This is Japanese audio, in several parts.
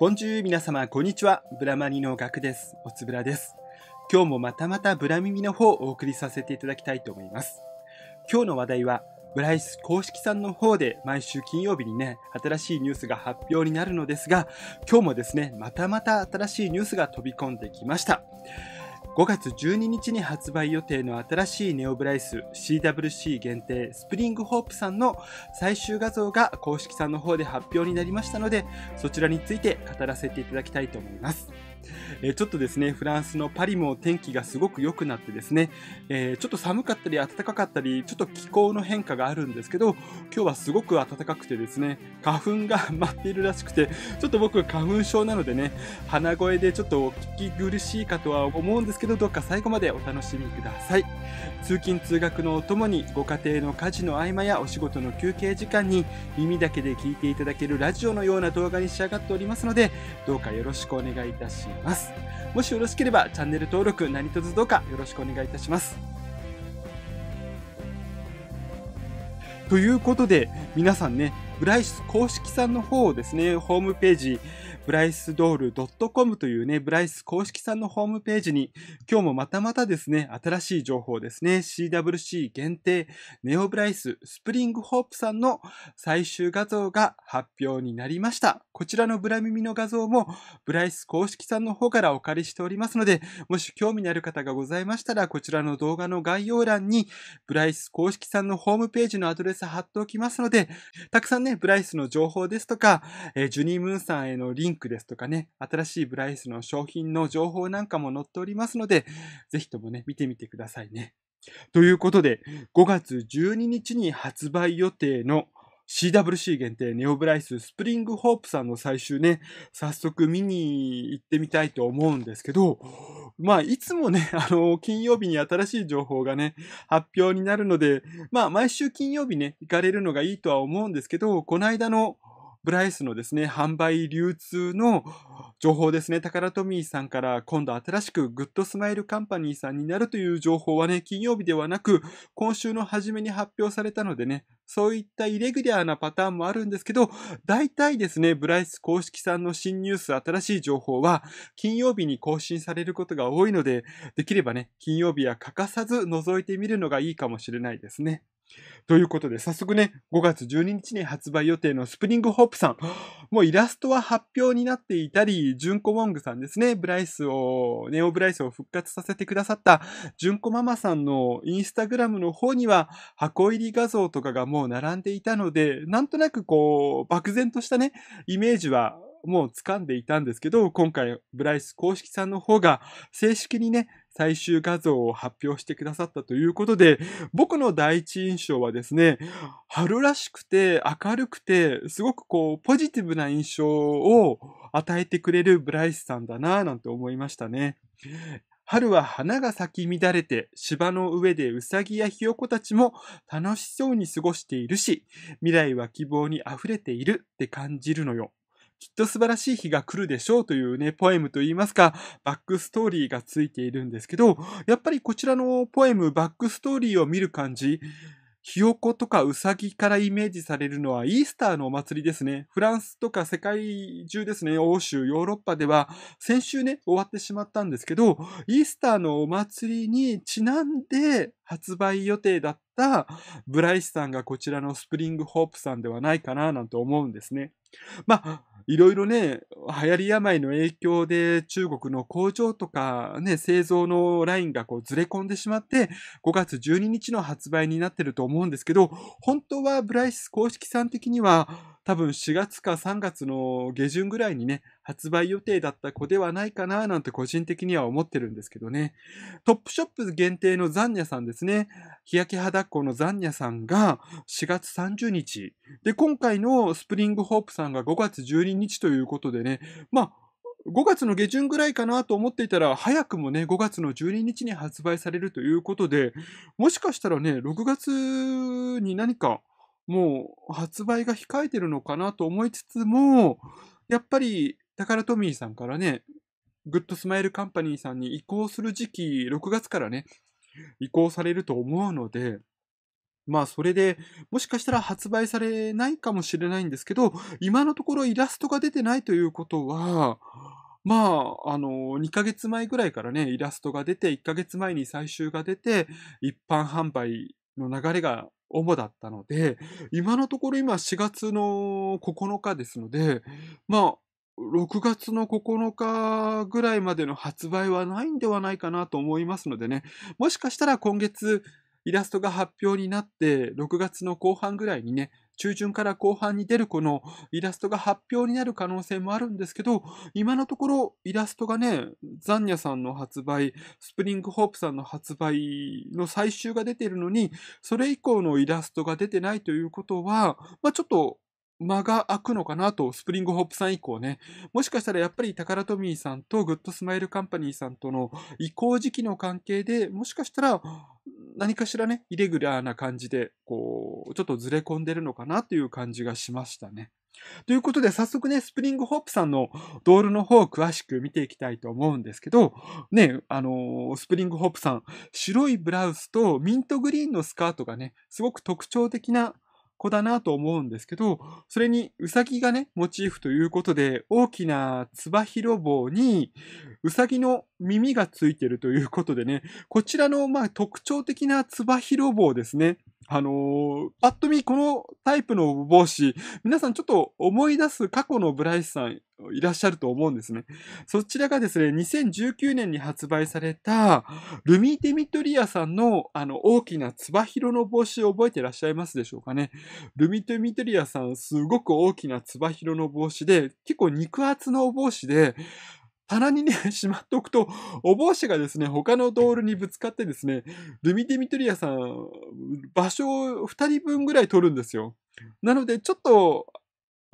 ボンジュー皆様、こんにちは。ブラマニのガクです。おつぶらです。今日もまたまたブラ耳の方をお送りさせていただきたいと思います。今日の話題は、ブライス公式さんの方で毎週金曜日にね、新しいニュースが発表になるのですが、今日もですね、またまた新しいニュースが飛び込んできました。5月12日に発売予定の新しいネオブライス CWC 限定スプリングホープさんの最終画像が公式さんの方で発表になりましたのでそちらについて語らせていただきたいと思います。えちょっとですね、フランスのパリも天気がすごく良くなってですね、えちょっと寒かったり暖かかったり、ちょっと気候の変化があるんですけど、今日はすごく暖かくてですね、花粉が舞っているらしくて、ちょっと僕花粉症なのでね、鼻声でちょっとお聞き苦しいかとは思うんですけど、どうか最後までお楽しみください。通勤通学のお供に、ご家庭の家事の合間やお仕事の休憩時間に、耳だけで聞いていただけるラジオのような動画に仕上がっておりますので、どうかよろしくお願いいたします。ます。もしよろしければチャンネル登録何卒どうかよろしくお願いいたします。ということで、皆さんね、ブライス公式さんの方をですね、ホームページ、ブライスドール .com というね、ブライス公式さんのホームページに、今日もまたまたですね、新しい情報ですね、CWC 限定、ネオブライススプリングホープさんの最終画像が発表になりました。こちらのブラ耳の画像も、ブライス公式さんの方からお借りしておりますので、もし興味のある方がございましたら、こちらの動画の概要欄に、ブライス公式さんのホームページのアドレス貼っておきますので、たくさんね、ブライスの情報ですとか、えジュニー・ムーンさんへのリンククですとかね、新しいブライスの商品の情報なんかも載っておりますので、ぜひともね、見てみてくださいね。ということで、5月12日に発売予定の CWC 限定ネオブライススプリングホープさんの最終ね、早速見に行ってみたいと思うんですけど、まあいつもね、あの、金曜日に新しい情報がね、発表になるので、まあ毎週金曜日ね、行かれるのがいいとは思うんですけど、この間のブライスのですね、販売流通の情報ですね、タカラトミーさんから今度新しくグッドスマイルカンパニーさんになるという情報はね、金曜日ではなく、今週の初めに発表されたのでね、そういったイレギュラーなパターンもあるんですけど、大体ですね、ブライス公式さんの新ニュース、新しい情報は、金曜日に更新されることが多いので、できればね、金曜日は欠かさず覗いてみるのがいいかもしれないですね。ということで、早速ね、5月12日に発売予定のスプリングホープさん。もうイラストは発表になっていたり、ジュンコモングさんですね、ブライスを、ネオブライスを復活させてくださったジュンコママさんのインスタグラムの方には箱入り画像とかがもう並んでいたので、なんとなくこう、漠然としたね、イメージはもう掴んでいたんですけど、今回、ブライス公式さんの方が正式にね、最終画像を発表してくださったということで、僕の第一印象はですね、春らしくて明るくて、すごくこう、ポジティブな印象を与えてくれるブライスさんだなぁなんて思いましたね。春は花が咲き乱れて、芝の上でうさぎやひよこたちも楽しそうに過ごしているし、未来は希望に溢れているって感じるのよ。きっと素晴らしい日が来るでしょうというね、ポエムといいますか、バックストーリーがついているんですけど、やっぱりこちらのポエム、バックストーリーを見る感じ、ひよことかウサギからイメージされるのはイースターのお祭りですね。フランスとか世界中ですね、欧州、ヨーロッパでは先週ね、終わってしまったんですけど、イースターのお祭りにちなんで発売予定だったブライスさんがこちらのスプリングホープさんではないかななんて思うんですね。まあ、いろいろね、流行り病の影響で中国の工場とかね、製造のラインがこうずれ込んでしまって、5月12日の発売になってると思うんですけど、本当はブライス公式さん的には、多分4月か3月の下旬ぐらいにね、発売予定だった子ではないかななんて個人的には思ってるんですけどね。トップショップ限定のザンニャさんですね。日焼け肌っ子のザンニャさんが4月30日。で、今回のスプリングホープさんが5月12日ということでね、まあ、5月の下旬ぐらいかなと思っていたら、早くもね、5月の12日に発売されるということで、もしかしたらね、6月に何かもう発売が控えてるのかなと思いつつも、やっぱりタカラトミーさんからね、グッドスマイルカンパニーさんに移行する時期、6月からね、移行されると思うので、まあそれでもしかしたら発売されないかもしれないんですけど、今のところイラストが出てないということは、まあ、あの、2ヶ月前ぐらいからね、イラストが出て、1ヶ月前に最終が出て、一般販売の流れが主だったので、今のところ今4月の9日ですので、まあ、6月の9日ぐらいまでの発売はないんではないかなと思いますのでね、もしかしたら今月イラストが発表になって、6月の後半ぐらいにね、中旬から後半に出るこのイラストが発表になる可能性もあるんですけど、今のところイラストがね、ザンニャさんの発売、スプリングホープさんの発売の最終が出てるのに、それ以降のイラストが出てないということは、まあ、ちょっと間が空くのかなと、スプリングホープさん以降ね。もしかしたらやっぱりタカラトミーさんとグッドスマイルカンパニーさんとの移行時期の関係で、もしかしたら何かしらね、イレギュラーな感じで、こう、ちょっとずれ込んでるのかなという感じがしましたね。ということで、早速ね、スプリングホープさんのドールの方を詳しく見ていきたいと思うんですけど、ね、あのー、スプリングホープさん、白いブラウスとミントグリーンのスカートがね、すごく特徴的な子だなと思うんですけど、それにうさぎがね、モチーフということで、大きなつば広棒にうさぎの耳がついてるということでね、こちらのまあ特徴的なつば広棒ですね。あのー、ぱっと見このタイプの帽子、皆さんちょっと思い出す過去のブライスさんいらっしゃると思うんですね。そちらがですね、2019年に発売された、ルミ・デミトリアさんの、あの、大きなつばひろの帽子を覚えていらっしゃいますでしょうかね。ルミ・デミトリアさん、すごく大きなつばひろの帽子で、結構肉厚の帽子で、棚にね、しまっておくと、お帽子がですね、他のドールにぶつかってですね、ルミデミトリアさん、場所を2人分ぐらい取るんですよ。なので、ちょっと、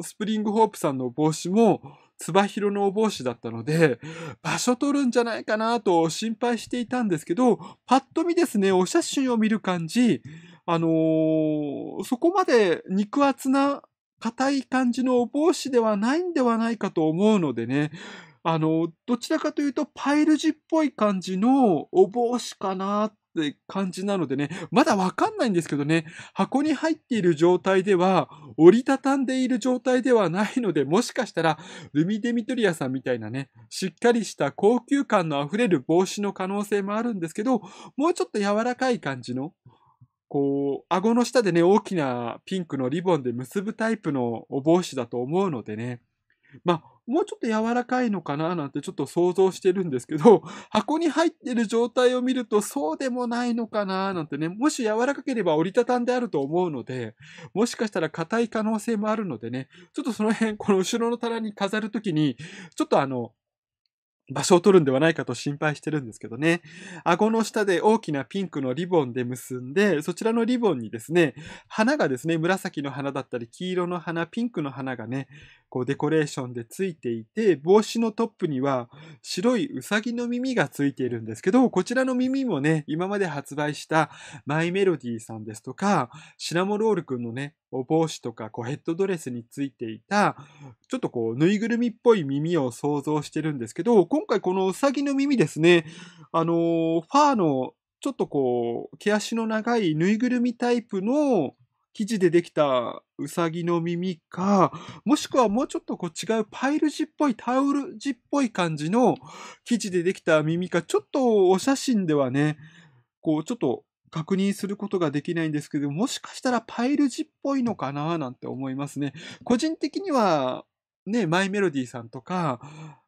スプリングホープさんの帽子も、つばひろのお帽子だったので、場所取るんじゃないかなと心配していたんですけど、パッと見ですね、お写真を見る感じ、あのー、そこまで肉厚な硬い感じのお帽子ではないんではないかと思うのでね、あの、どちらかというと、パイルジっぽい感じのお帽子かなって感じなのでね、まだわかんないんですけどね、箱に入っている状態では、折りたたんでいる状態ではないので、もしかしたら、ルミデミトリアさんみたいなね、しっかりした高級感の溢れる帽子の可能性もあるんですけど、もうちょっと柔らかい感じの、こう、顎の下でね、大きなピンクのリボンで結ぶタイプのお帽子だと思うのでね、まあ、もうちょっと柔らかいのかななんてちょっと想像してるんですけど、箱に入ってる状態を見るとそうでもないのかななんてね、もし柔らかければ折りたたんであると思うので、もしかしたら硬い可能性もあるのでね、ちょっとその辺、この後ろの棚に飾るときに、ちょっとあの、場所を取るんではないかと心配してるんですけどね。顎の下で大きなピンクのリボンで結んで、そちらのリボンにですね、花がですね、紫の花だったり、黄色の花、ピンクの花がね、こうデコレーションでついていて、帽子のトップには白いウサギの耳がついているんですけど、こちらの耳もね、今まで発売したマイメロディーさんですとか、シナモロールくんのね、お帽子とか、こうヘッドドレスについていたちょっとこう、ぬいぐるみっぽい耳を想像してるんですけど、今回このうさぎの耳ですね、あのー、ファーの、ちょっとこう、毛足の長いぬいぐるみタイプの生地でできたうさぎの耳か、もしくはもうちょっとこう違うパイル地っぽい、タオル地っぽい感じの生地でできた耳か、ちょっとお写真ではね、こうちょっと確認することができないんですけど、もしかしたらパイル地っぽいのかななんて思いますね。個人的にはね、マイメロディーさんとか、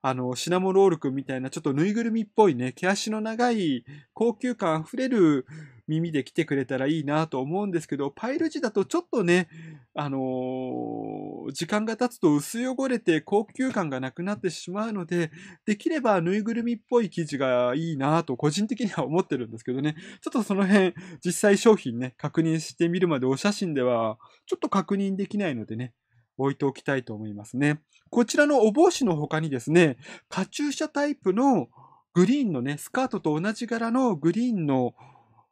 あの、シナモロール君みたいな、ちょっとぬいぐるみっぽいね、毛足の長い、高級感あふれる耳で来てくれたらいいなと思うんですけど、パイル字だとちょっとね、あのー、時間が経つと薄汚れて高級感がなくなってしまうので、できればぬいぐるみっぽい生地がいいなと個人的には思ってるんですけどね、ちょっとその辺、実際商品ね、確認してみるまでお写真では、ちょっと確認できないのでね、置いておきたいと思いますね。こちらのお帽子の他にですね、カチューシャタイプのグリーンのね、スカートと同じ柄のグリーンの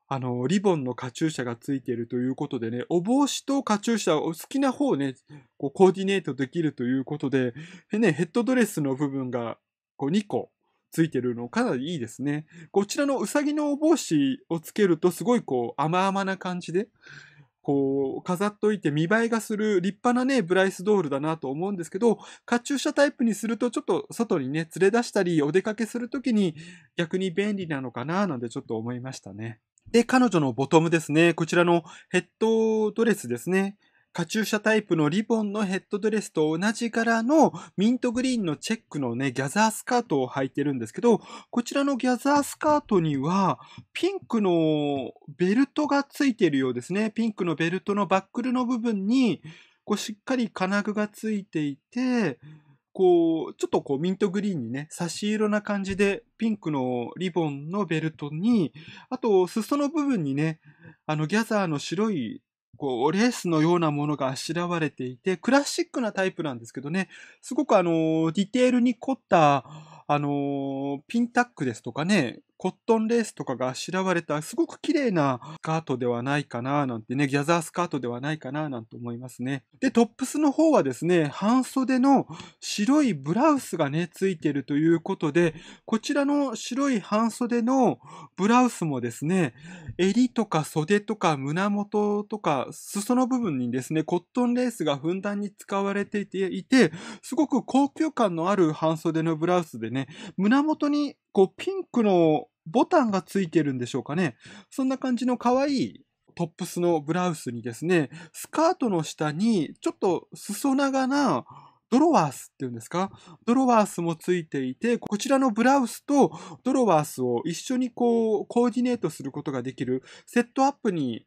あの、リボンのカチューシャがついているということでね、お帽子とカチューシャを好きな方をね、こうコーディネートできるということで、でね、ヘッドドレスの部分がこう2個ついてるのかなりいいですね。こちらのうさぎのお帽子をつけるとすごいこう甘々な感じで、こう、飾っといて見栄えがする立派なね、ブライスドールだなと思うんですけど、カチューシャタイプにするとちょっと外にね、連れ出したり、お出かけするときに逆に便利なのかな、なんてちょっと思いましたね。で、彼女のボトムですね。こちらのヘッドドレスですね。カチューシャタイプのリボンのヘッドドレスと同じ柄のミントグリーンのチェックのね、ギャザースカートを履いてるんですけど、こちらのギャザースカートには、ピンクのベルトがついているようですね。ピンクのベルトのバックルの部分に、こうしっかり金具がついていて、こう、ちょっとこうミントグリーンにね、差し色な感じで、ピンクのリボンのベルトに、あと、裾の部分にね、あのギャザーの白いこう、レースのようなものがあしらわれていて、クラシックなタイプなんですけどね、すごくあの、ディテールに凝った、あの、ピンタックですとかね、コットンレースとかがあしらわれたすごく綺麗なスカートではないかななんてね、ギャザースカートではないかななんて思いますね。で、トップスの方はですね、半袖の白いブラウスがね、ついてるということで、こちらの白い半袖のブラウスもですね、襟とか袖とか胸元とか裾の部分にですね、コットンレースがふんだんに使われていて、すごく高級感のある半袖のブラウスでね、胸元にこう、ピンクのボタンがついてるんでしょうかね。そんな感じの可愛いトップスのブラウスにですね、スカートの下にちょっと裾長なドロワースっていうんですかドロワースもついていて、こちらのブラウスとドロワースを一緒にこう、コーディネートすることができるセットアップに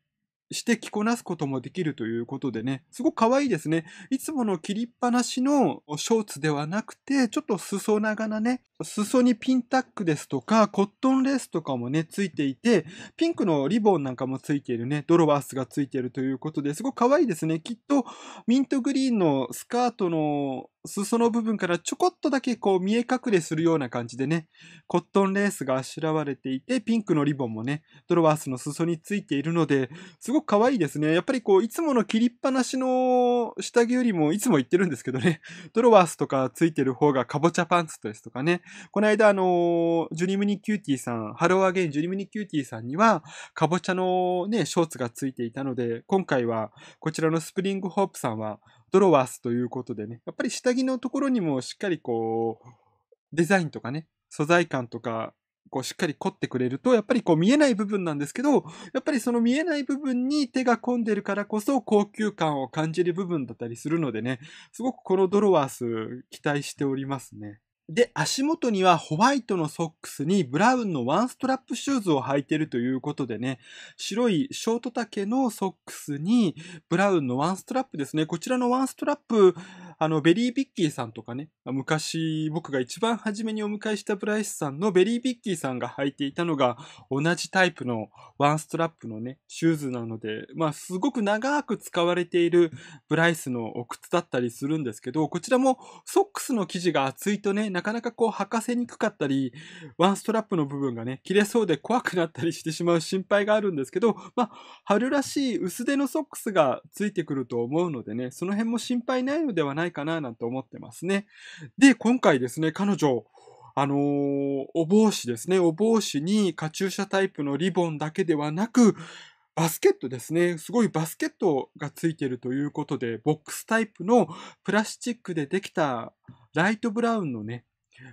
して着こなすこともできるということでね、すごく可愛いですね。いつもの切りっぱなしのショーツではなくて、ちょっと裾長なね、裾にピンタックですとか、コットンレースとかもね、ついていて、ピンクのリボンなんかもついているね、ドロワースがついているということですごく可愛いですね。きっと、ミントグリーンのスカートの裾の部分からちょこっとだけこう見え隠れするような感じでね、コットンレースがあしらわれていて、ピンクのリボンもね、ドロワースの裾についているので、すごく可愛いですね。やっぱりこう、いつもの切りっぱなしの下着よりも、いつも言ってるんですけどね、ドロワースとかついてる方がカボチャパンツですとかね、この間あの、ジュニムニキューティーさん、ハローアゲインジュニムニキューティーさんには、カボチャのね、ショーツがついていたので、今回はこちらのスプリングホープさんは、ドロワースということでね、やっぱり下着のところにもしっかりこう、デザインとかね、素材感とか、こうしっかり凝ってくれると、やっぱりこう見えない部分なんですけど、やっぱりその見えない部分に手が込んでるからこそ高級感を感じる部分だったりするのでね、すごくこのドロワース期待しておりますね。で、足元にはホワイトのソックスにブラウンのワンストラップシューズを履いてるということでね、白いショート丈のソックスにブラウンのワンストラップですね。こちらのワンストラップ、あの、ベリービッキーさんとかね、昔僕が一番初めにお迎えしたブライスさんのベリービッキーさんが履いていたのが同じタイプのワンストラップのね、シューズなので、まあすごく長く使われているブライスのお靴だったりするんですけど、こちらもソックスの生地が厚いとね、なかなかこう履かせにくかったり、ワンストラップの部分がね、切れそうで怖くなったりしてしまう心配があるんですけど、まあ春らしい薄手のソックスがついてくると思うのでね、その辺も心配ないのではないないかななんて思ってますね。で、今回ですね、彼女、あのー、お帽子ですね、お帽子にカチューシャタイプのリボンだけではなく、バスケットですね。すごいバスケットがついてるということで、ボックスタイプのプラスチックでできたライトブラウンのね、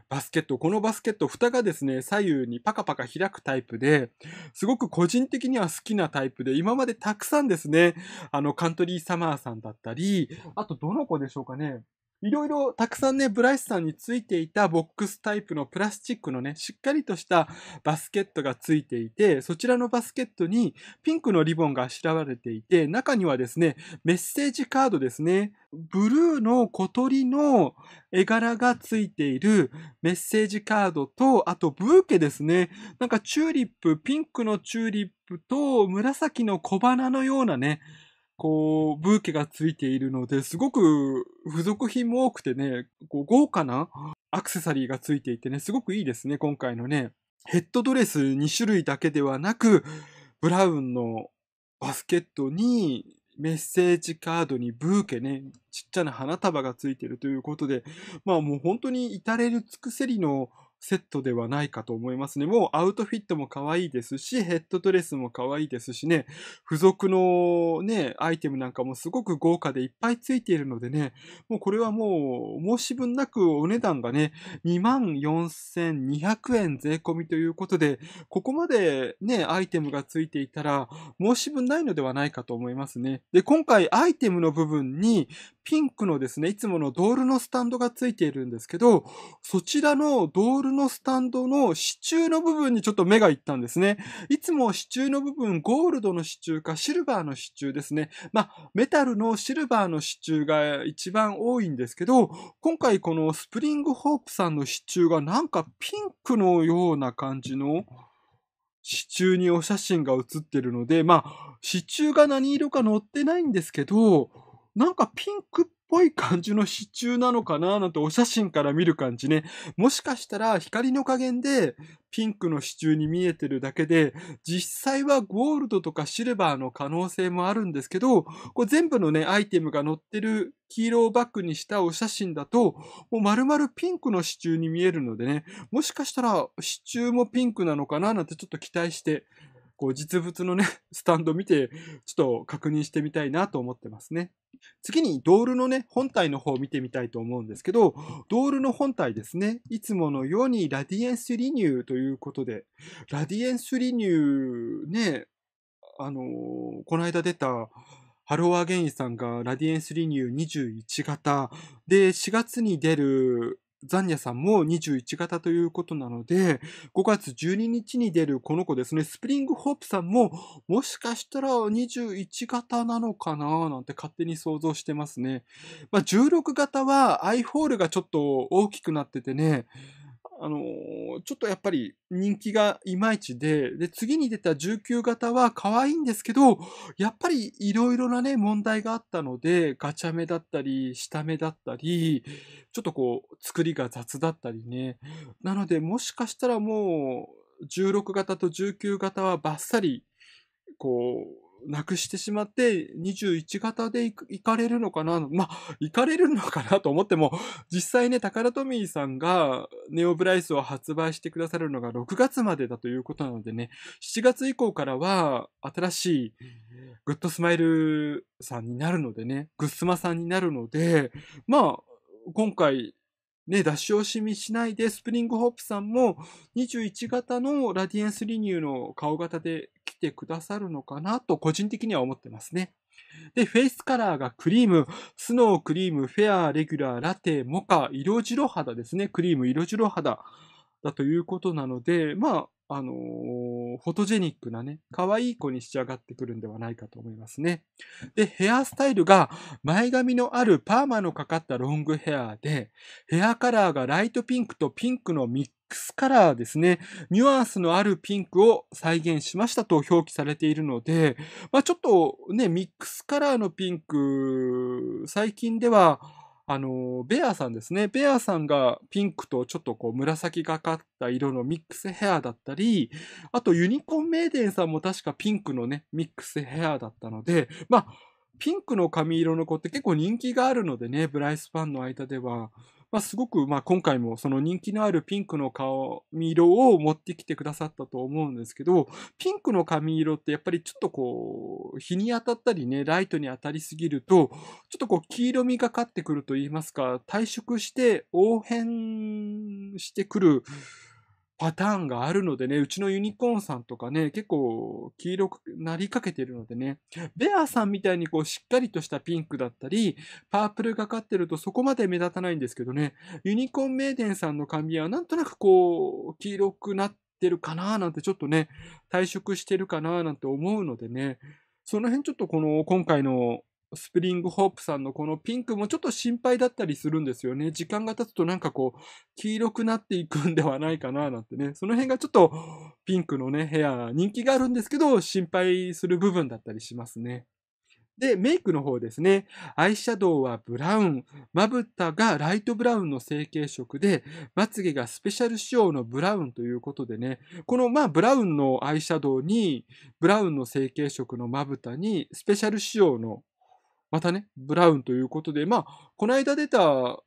バスケット、このバスケット、蓋がですね、左右にパカパカ開くタイプで、すごく個人的には好きなタイプで、今までたくさんですね、あの、カントリーサマーさんだったり、あとどの子でしょうかね、いろいろたくさんね、ブライスさんについていたボックスタイプのプラスチックのね、しっかりとしたバスケットがついていて、そちらのバスケットにピンクのリボンがあしらわれていて、中にはですね、メッセージカードですね、ブルーの小鳥の絵柄がついているメッセージカードと、あとブーケですね。なんかチューリップ、ピンクのチューリップと紫の小花のようなね、こう、ブーケがついているので、すごく付属品も多くてね、こう豪華なアクセサリーがついていてね、すごくいいですね、今回のね。ヘッドドレス2種類だけではなく、ブラウンのバスケットにメッセージカードにブーケね、ちっちゃな花束がついてるということで、まあもう本当に至れる尽くせりのセットではないかと思いますね。もうアウトフィットも可愛いですし、ヘッドドレスも可愛いですしね、付属のね、アイテムなんかもすごく豪華でいっぱいついているのでね、もうこれはもう申し分なくお値段がね、24,200円税込みということで、ここまでね、アイテムがついていたら申し分ないのではないかと思いますね。で、今回アイテムの部分にピンクのですね、いつものドールのスタンドがついているんですけど、そちらのドールのスタンドの支柱の部分にちょっと目がいったんですね。いつも支柱の部分、ゴールドの支柱かシルバーの支柱ですね。まあ、メタルのシルバーの支柱が一番多いんですけど、今回このスプリングホープさんの支柱がなんかピンクのような感じの、支柱にお写真が写ってるので、まあ、支柱が何色か載ってないんですけど、なんかピンクっぽい感じの支柱なのかななんてお写真から見る感じね。もしかしたら光の加減でピンクの支柱に見えてるだけで、実際はゴールドとかシルバーの可能性もあるんですけど、これ全部のね、アイテムが載ってる黄色をバックにしたお写真だと、もう丸々ピンクの支柱に見えるのでね、もしかしたら支柱もピンクなのかななんてちょっと期待してこう実物のね、スタンド見て、ちょっと確認してみたいなと思ってますね。次にドールのね、本体の方を見てみたいと思うんですけど、ドールの本体ですね、いつものようにラディエンスリニューということで、ラディエンスリニューね、あのー、この間出た、ハローアゲインさんがラディエンスリニュー21型で4月に出るザンニャさんも21型ということなので、5月12日に出るこの子ですね、スプリングホープさんも、もしかしたら21型なのかななんて勝手に想像してますね。まあ、16型はアイホールがちょっと大きくなっててね、あのー、ちょっとやっぱり人気がいまいちで、で、次に出た19型は可愛いんですけど、やっぱりいろいろなね、問題があったので、ガチャ目だったり、下目だったり、ちょっとこう、作りが雑だったりね。なので、もしかしたらもう、16型と19型はバッサリ、こう、なくしてしまって、21型で行かれるのかなまあ、行かれるのかなと思っても、実際ね、タカラトミーさんがネオブライスを発売してくださるのが6月までだということなのでね、7月以降からは、新しいグッドスマイルさんになるのでね、グッスマさんになるので、まあ、今回、ね、出し惜しみしないで、スプリングホープさんも21型のラディエンスリニューの顔型で来てくださるのかなと個人的には思ってますね。で、フェイスカラーがクリーム、スノークリーム、フェア、レギュラー、ラテ、モカ、色白肌ですね。クリーム、色白肌だということなので、まあ、あのー、フォトジェニックなね、可愛い子に仕上がってくるんではないかと思いますね。で、ヘアスタイルが前髪のあるパーマのかかったロングヘアで、ヘアカラーがライトピンクとピンクのミックスカラーですね、ニュアンスのあるピンクを再現しましたと表記されているので、まあ、ちょっとね、ミックスカラーのピンク、最近では、あの、ベアさんですね。ベアさんがピンクとちょっとこう紫がかった色のミックスヘアだったり、あとユニコーンメイデンさんも確かピンクのね、ミックスヘアだったので、まあ、ピンクの髪色の子って結構人気があるのでね、ブライスファンの間では。まあ、すごく、まあ、今回もその人気のあるピンクの髪色を持ってきてくださったと思うんですけど、ピンクの髪色ってやっぱりちょっとこう、日に当たったりね、ライトに当たりすぎると、ちょっとこう、黄色みがかってくると言いますか、退色して、応変してくる、うんパターンがあるのでね、うちのユニコーンさんとかね、結構黄色くなりかけてるのでね、ベアさんみたいにこうしっかりとしたピンクだったり、パープルがかってるとそこまで目立たないんですけどね、ユニコーンメイデンさんの髪はなんとなくこう黄色くなってるかなーなんてちょっとね、退色してるかなーなんて思うのでね、その辺ちょっとこの今回のスプリングホープさんのこのピンクもちょっと心配だったりするんですよね。時間が経つとなんかこう、黄色くなっていくんではないかななんてね。その辺がちょっとピンクのね、ヘア、人気があるんですけど、心配する部分だったりしますね。で、メイクの方ですね。アイシャドウはブラウン。まぶたがライトブラウンの成型色で、まつげがスペシャル仕様のブラウンということでね。このまあブラウンのアイシャドウに、ブラウンの成型色のまぶたに、スペシャル仕様のまたね、ブラウンということで、まあ、この間出た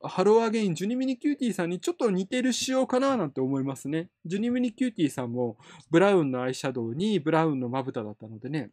ハローアゲイン、ジュニミニキューティーさんにちょっと似てる仕様かななんて思いますね。ジュニミニキューティーさんもブラウンのアイシャドウにブラウンのまぶただったのでね、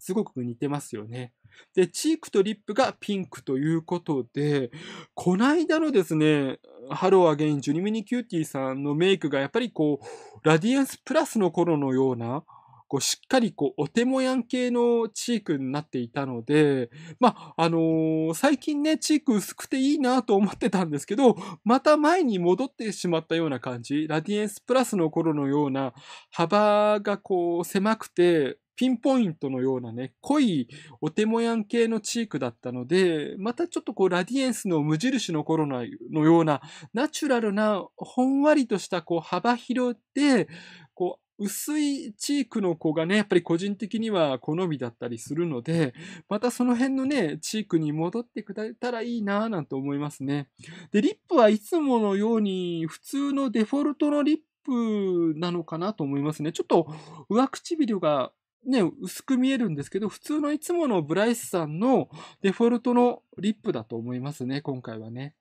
すごく似てますよね。で、チークとリップがピンクということで、こないだのですね、ハローアゲイン、ジュニミニキューティーさんのメイクがやっぱりこう、ラディエンスプラスの頃のような、こうしっかりこうお手もやん系のチークになっていたので、まあ、あのー、最近ね、チーク薄くていいなと思ってたんですけど、また前に戻ってしまったような感じ、ラディエンスプラスの頃のような幅がこう狭くて、ピンポイントのようなね、濃いお手もやん系のチークだったので、またちょっとこうラディエンスの無印の頃のようなナチュラルなほんわりとしたこう幅広で、薄いチークの子がね、やっぱり個人的には好みだったりするので、またその辺のね、チークに戻ってくれたらいいなぁなんて思いますね。で、リップはいつものように普通のデフォルトのリップなのかなと思いますね。ちょっと上唇がね、薄く見えるんですけど、普通のいつものブライスさんのデフォルトのリップだと思いますね、今回はね。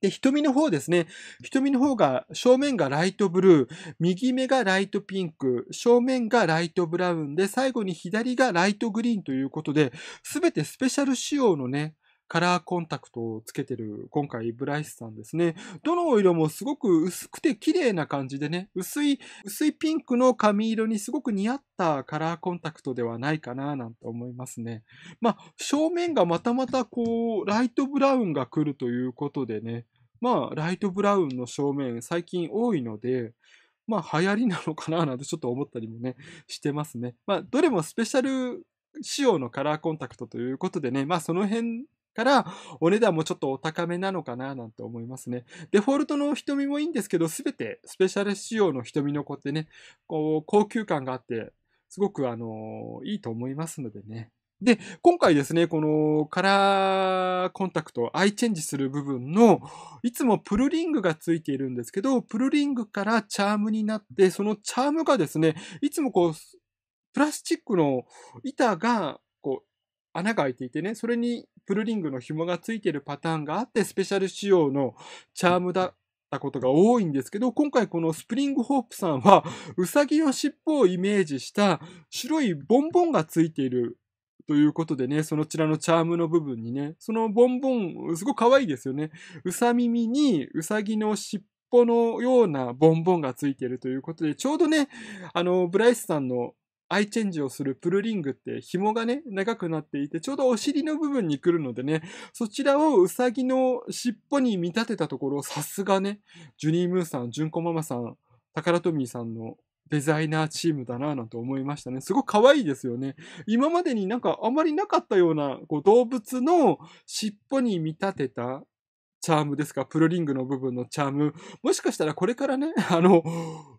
で、瞳の方ですね。瞳の方が、正面がライトブルー、右目がライトピンク、正面がライトブラウンで、最後に左がライトグリーンということで、すべてスペシャル仕様のね、カラーコンタクトをつけてる、今回、ブライスさんですね。どのお色もすごく薄くて綺麗な感じでね、薄い、薄いピンクの髪色にすごく似合ったカラーコンタクトではないかな、なんて思いますね。まあ、正面がまたまたこう、ライトブラウンが来るということでね、まあ、ライトブラウンの正面、最近多いので、まあ、流行りなのかななんてちょっと思ったりもね、してますね。まあ、どれもスペシャル仕様のカラーコンタクトということでね、まあ、その辺から、お値段もちょっとお高めなのかななんて思いますね。デフォルトの瞳もいいんですけど、すべてスペシャル仕様の瞳の子ってね、こう、高級感があって、すごくあのいいと思いますのでね。で、今回ですね、このカラーコンタクト、アイチェンジする部分の、いつもプルリングがついているんですけど、プルリングからチャームになって、そのチャームがですね、いつもこう、プラスチックの板が穴が開いていてね、それにプルリングの紐がついてるパターンがあって、スペシャル仕様のチャームだったことが多いんですけど、今回このスプリングホープさんは、うさぎの尻尾をイメージした白いボンボンがついているということでね、そのちらのチャームの部分にね、そのボンボン、すごい可愛いですよね。うさ耳にうさぎの尻尾のようなボンボンがついているということで、ちょうどね、あの、ブライスさんのアイチェンジをするプルリングって紐がね、長くなっていて、ちょうどお尻の部分に来るのでね、そちらをウサギの尻尾に見立てたところ、さすがね、ジュニームーさん、ジュンコママさん、タカラトミーさんのデザイナーチームだなぁなんて思いましたね。すごく可愛いですよね。今までになんかあまりなかったようなこう動物の尻尾に見立てたチャームですか、プルリングの部分のチャーム。もしかしたらこれからね、あの、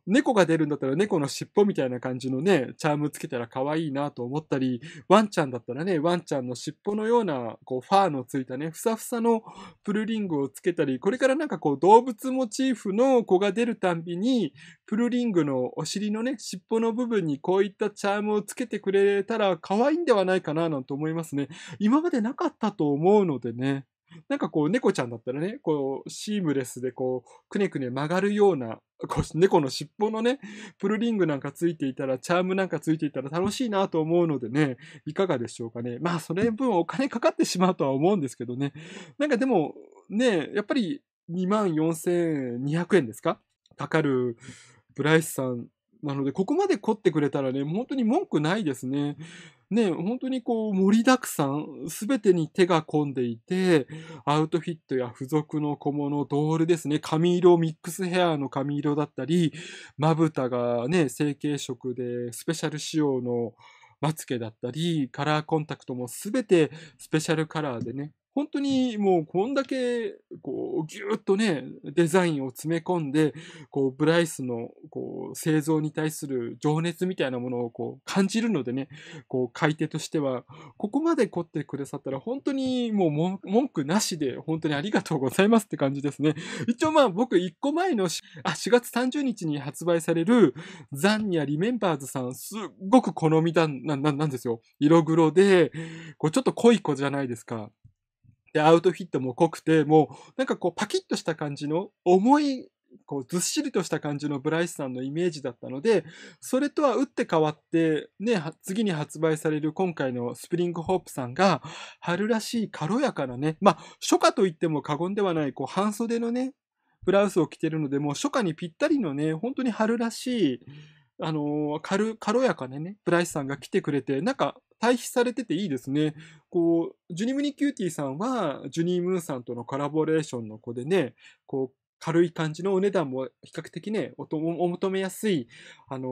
猫が出るんだったら猫の尻尾みたいな感じのね、チャームつけたら可愛いなと思ったり、ワンちゃんだったらね、ワンちゃんの尻尾のような、こう、ファーのついたね、ふさふさのプルリングをつけたり、これからなんかこう、動物モチーフの子が出るたんびに、プルリングのお尻のね、尻尾の部分にこういったチャームをつけてくれたら可愛いんではないかななんて思いますね。今までなかったと思うのでね。なんかこう、猫ちゃんだったらね、こう、シームレスでこう、くねくね曲がるような、こう、猫の尻尾のね、プルリングなんかついていたら、チャームなんかついていたら楽しいなと思うのでね、いかがでしょうかね。まあ、それ分お金かかってしまうとは思うんですけどね。なんかでも、ね、やっぱり2万4200円ですかかかるブライスさんなので、ここまで凝ってくれたらね、本当に文句ないですね。ね、本当にこう盛りだくさん、すべてに手が込んでいて、アウトフィットや付属の小物、ドールですね、髪色、ミックスヘアの髪色だったり、まぶたがね、成型色でスペシャル仕様のまつ毛だったり、カラーコンタクトもすべてスペシャルカラーでね、本当にもうこんだけ、こう、ぎゅっとね、デザインを詰め込んで、こう、ブライスの、こう、製造に対する情熱みたいなものをこう、感じるのでね、こう、買い手としては、ここまで凝ってくださったら、本当にもう文句なしで、本当にありがとうございますって感じですね。一応まあ、僕、1個前の、あ、4月30日に発売される、ザンニアリメンバーズさん、すっごく好みだ、な、ななんですよ。色黒で、こう、ちょっと濃い子じゃないですか。で、アウトフィットも濃くて、もう、なんかこう、パキッとした感じの、重い、こう、ずっしりとした感じのブライスさんのイメージだったので、それとは打って変わって、ね、次に発売される今回のスプリングホープさんが、春らしい軽やかなね、まあ、初夏といっても過言ではない、こう、半袖のね、ブラウスを着てるので、もう初夏にぴったりのね、本当に春らしい、あの軽、軽やかでね、ブライスさんが来てくれて、なんか、対比されてていいですね。こう、ジュニムニキューティーさんは、ジュニームーンさんとのコラボレーションの子でね、こう、軽い感じのお値段も比較的ね、おお求めやすい、あのー、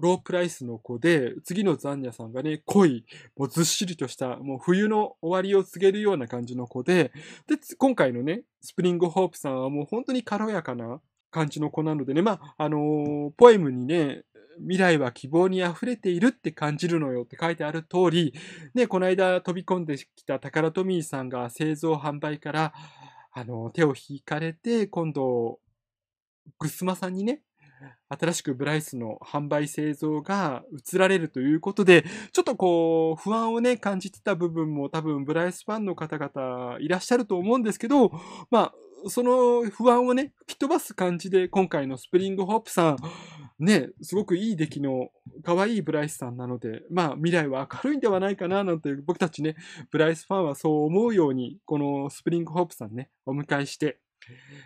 ロープライスの子で、次のザンニャさんがね、濃い、もうずっしりとした、もう冬の終わりを告げるような感じの子で、で、今回のね、スプリングホープさんはもう本当に軽やかな、感じの子なのでね、まあ、あのー、ポエムにね、未来は希望に溢れているって感じるのよって書いてある通り、ね、この間飛び込んできたタカラトミーさんが製造販売から、あのー、手を引かれて、今度、グスマさんにね、新しくブライスの販売製造が移られるということで、ちょっとこう、不安をね、感じてた部分も多分ブライスファンの方々いらっしゃると思うんですけど、まあ、その不安をね、吹き飛ばす感じで、今回のスプリングホープさん、ね、すごくいい出来の可愛いブライスさんなので、まあ未来は明るいんではないかななんて僕たちね、ブライスファンはそう思うように、このスプリングホープさんね、お迎えして、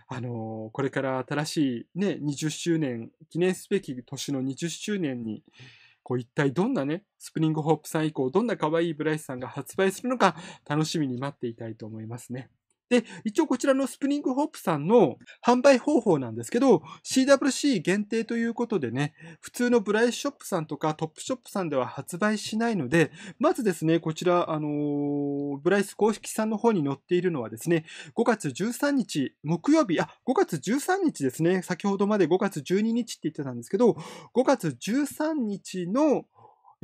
あのー、これから新しいね、20周年、記念すべき年の20周年に、こう一体どんなね、スプリングホープさん以降、どんな可愛いブライスさんが発売するのか、楽しみに待っていたいと思いますね。で、一応こちらのスプリングホープさんの販売方法なんですけど、CWC 限定ということでね、普通のブライスショップさんとかトップショップさんでは発売しないので、まずですね、こちら、あのー、ブライス公式さんの方に載っているのはですね、5月13日、木曜日、あ、5月13日ですね、先ほどまで5月12日って言ってたんですけど、5月13日の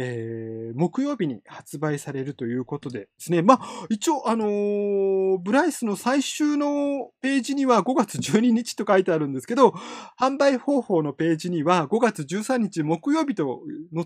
えー、木曜日に発売されるということでですね。まあ、一応、あのー、ブライスの最終のページには5月12日と書いてあるんですけど、販売方法のページには5月13日木曜日と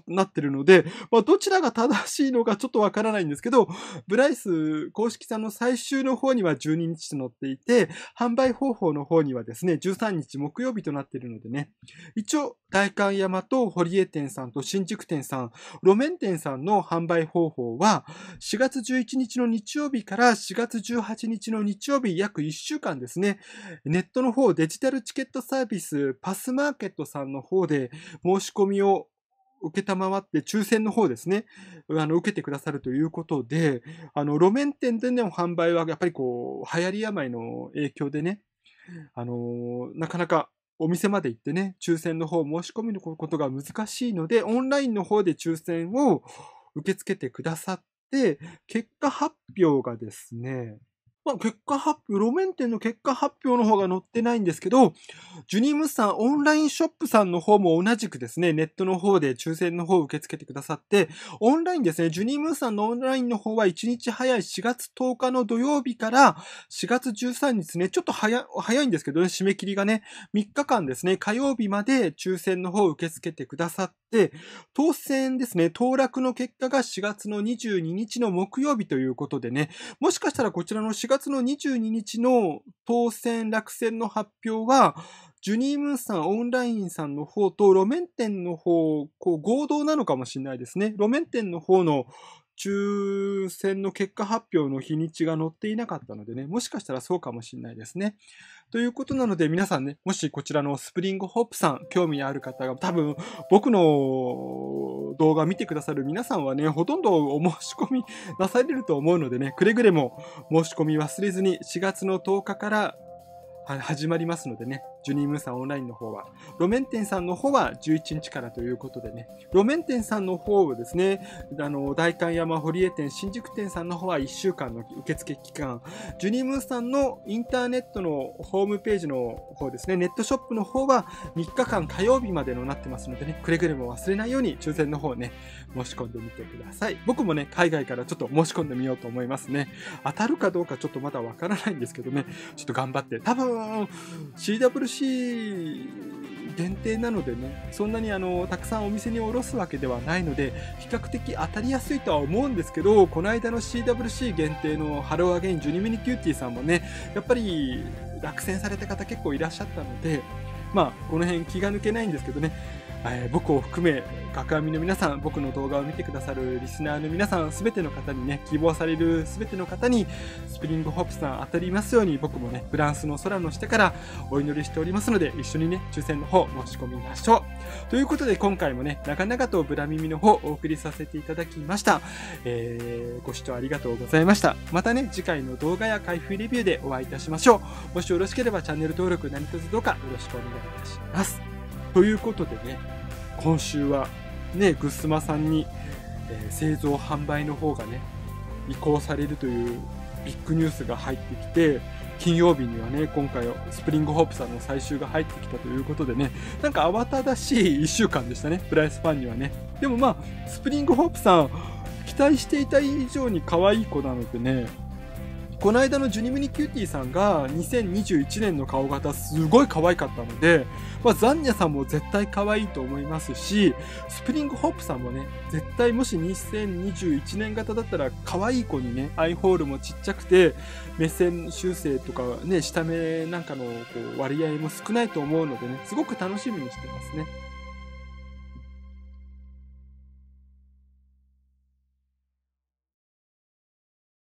なってるので、まあ、どちらが正しいのかちょっとわからないんですけど、ブライス公式さんの最終の方には12日と載っていて、販売方法の方にはですね、13日木曜日となっているのでね、一応、大観山と堀江店さんと新宿店さん、路面店さんの販売方法は、4月11日の日曜日から4月18日の日曜日、約1週間ですね、ネットの方、デジタルチケットサービス、パスマーケットさんの方で申し込みを受けたまわって、抽選の方ですね、あの、受けてくださるということで、あの、路面店での販売は、やっぱりこう、流行り病の影響でね、あのなかなかお店まで行ってね、抽選の方を申し込むことが難しいので、オンラインの方で抽選を受け付けてくださって、結果発表がですね、まあ、結果発表、路面店の結果発表の方が載ってないんですけど、ジュニムスさん、オンラインショップさんの方も同じくですね、ネットの方で抽選の方を受け付けてくださって、オンラインですね、ジュニムスさんのオンラインの方は1日早い4月10日の土曜日から4月13日ね、ちょっと早、早いんですけどね、締め切りがね、3日間ですね、火曜日まで抽選の方を受け付けてくださっで、当選ですね、当落の結果が4月の22日の木曜日ということでね、もしかしたらこちらの4月の22日の当選落選の発表は、ジュニームーンさん、オンラインさんの方と路面店の方、こう合同なのかもしれないですね。路面店の方の抽選の結果発表の日にちが載っていなかったのでね、もしかしたらそうかもしれないですね。ということなので皆さんね、もしこちらのスプリングホップさん、興味ある方が多分僕の動画見てくださる皆さんはね、ほとんどお申し込みなされると思うのでね、くれぐれも申し込み忘れずに4月の10日から始まりますのでね、ジュニームーさんオンラインの方は。路面店さんの方は11日からということでね、路面店さんの方をですね、あの、代官山堀江店、新宿店さんの方は1週間の受付期間、ジュニームーさんのインターネットのホームページの方ですね、ネットショップの方は3日間火曜日までのなってますのでね、くれぐれも忘れないように抽選の方ね、申し込んでみてください。僕もね、海外からちょっと申し込んでみようと思いますね。当たるかどうかちょっとまだわからないんですけどね、ちょっと頑張って、多分、CWC c 限定なのでね、そんなにあの、たくさんお店に卸すわけではないので、比較的当たりやすいとは思うんですけど、この間の CWC 限定のハローアゲインジュニミニキューティーさんもね、やっぱり落選された方結構いらっしゃったので、まあ、この辺気が抜けないんですけどね、えー、僕を含め、学網の皆さん、僕の動画を見てくださるリスナーの皆さん、すべての方にね、希望されるすべての方に、スプリングホップさん当たりますように、僕もね、フランスの空の下からお祈りしておりますので、一緒にね、抽選の方申し込みましょう。ということで、今回もね、長々とブラ耳の方お送りさせていただきました。えー、ご視聴ありがとうございました。またね、次回の動画や開封レビューでお会いいたしましょう。もしよろしければチャンネル登録何卒どうかよろしくお願いいたします。ということでね、今週は、ね、ぐっすまさんに、えー、製造販売の方がね、移行されるというビッグニュースが入ってきて、金曜日にはね、今回スプリングホープさんの最終が入ってきたということでね、なんか慌ただしい1週間でしたね、ブライスファンにはね。でもまあ、スプリングホープさん、期待していた以上に可愛い子なのでね、この間のジュニムニキューティーさんが2021年の顔型すごい可愛かったので、まあ、ザンニャさんも絶対可愛いと思いますし、スプリングホップさんもね、絶対もし2021年型だったら可愛い子にね、アイホールもちっちゃくて、目線修正とかね、下目なんかのこう割合も少ないと思うのでね、すごく楽しみにしてますね。